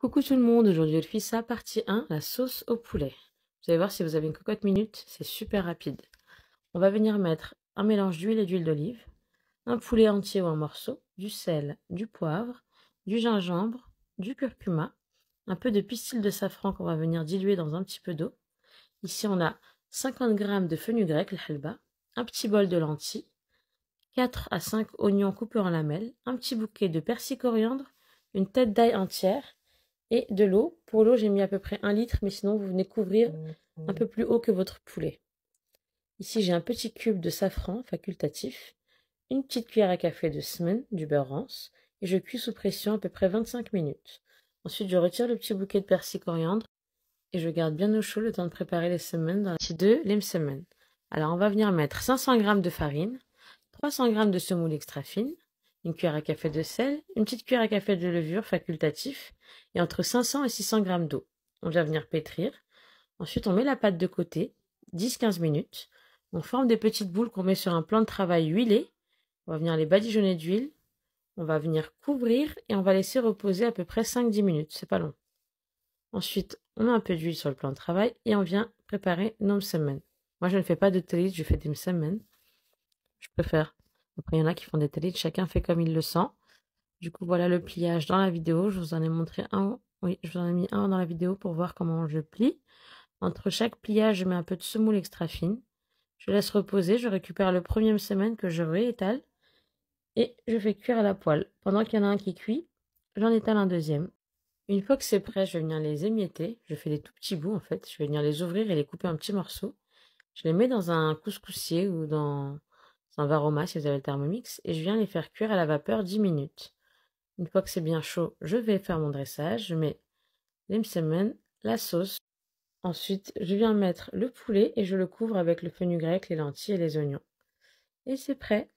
Coucou tout le monde, aujourd'hui le fils ça, partie 1, la sauce au poulet. Vous allez voir si vous avez une cocotte minute, c'est super rapide. On va venir mettre un mélange d'huile et d'huile d'olive, un poulet entier ou un morceau, du sel, du poivre, du gingembre, du curcuma, un peu de pistil de safran qu'on va venir diluer dans un petit peu d'eau. Ici on a 50 g de fenugrec, le halba, un petit bol de lentilles, 4 à 5 oignons coupés en lamelles, un petit bouquet de persil coriandre, une tête d'ail entière, et de l'eau. Pour l'eau, j'ai mis à peu près un litre, mais sinon, vous venez couvrir un peu plus haut que votre poulet. Ici, j'ai un petit cube de safran facultatif, une petite cuillère à café de semen du beurre rance, et je cuis sous pression à peu près 25 minutes. Ensuite, je retire le petit bouquet de persil coriandre et je garde bien au chaud le temps de préparer les semaines dans la partie 2, les semaines. Alors, on va venir mettre 500 g de farine, 300 g de semoule extra fine, une cuillère à café de sel, une petite cuillère à café de levure facultatif et entre 500 et 600 g d'eau. On vient venir pétrir. Ensuite, on met la pâte de côté, 10-15 minutes. On forme des petites boules qu'on met sur un plan de travail huilé. On va venir les badigeonner d'huile. On va venir couvrir et on va laisser reposer à peu près 5-10 minutes. C'est pas long. Ensuite, on met un peu d'huile sur le plan de travail et on vient préparer nos msemen. Moi, je ne fais pas de talit, je fais des msemen. Je préfère après, il y en a qui font des télés, chacun fait comme il le sent. Du coup, voilà le pliage dans la vidéo. Je vous en ai montré un. Oui, je vous en ai mis un dans la vidéo pour voir comment je plie. Entre chaque pliage, je mets un peu de semoule extra fine. Je laisse reposer, je récupère le premier semaine que je réétale et je fais cuire à la poêle. Pendant qu'il y en a un qui cuit, j'en étale un deuxième. Une fois que c'est prêt, je vais venir les émietter. Je fais des tout petits bouts en fait. Je vais venir les ouvrir et les couper en petits morceaux. Je les mets dans un couscoussier ou dans dans varoma si vous avez le thermomix, et je viens les faire cuire à la vapeur 10 minutes. Une fois que c'est bien chaud, je vais faire mon dressage, je mets l'imsemen, la sauce. Ensuite, je viens mettre le poulet et je le couvre avec le fenugrec, les lentilles et les oignons. Et c'est prêt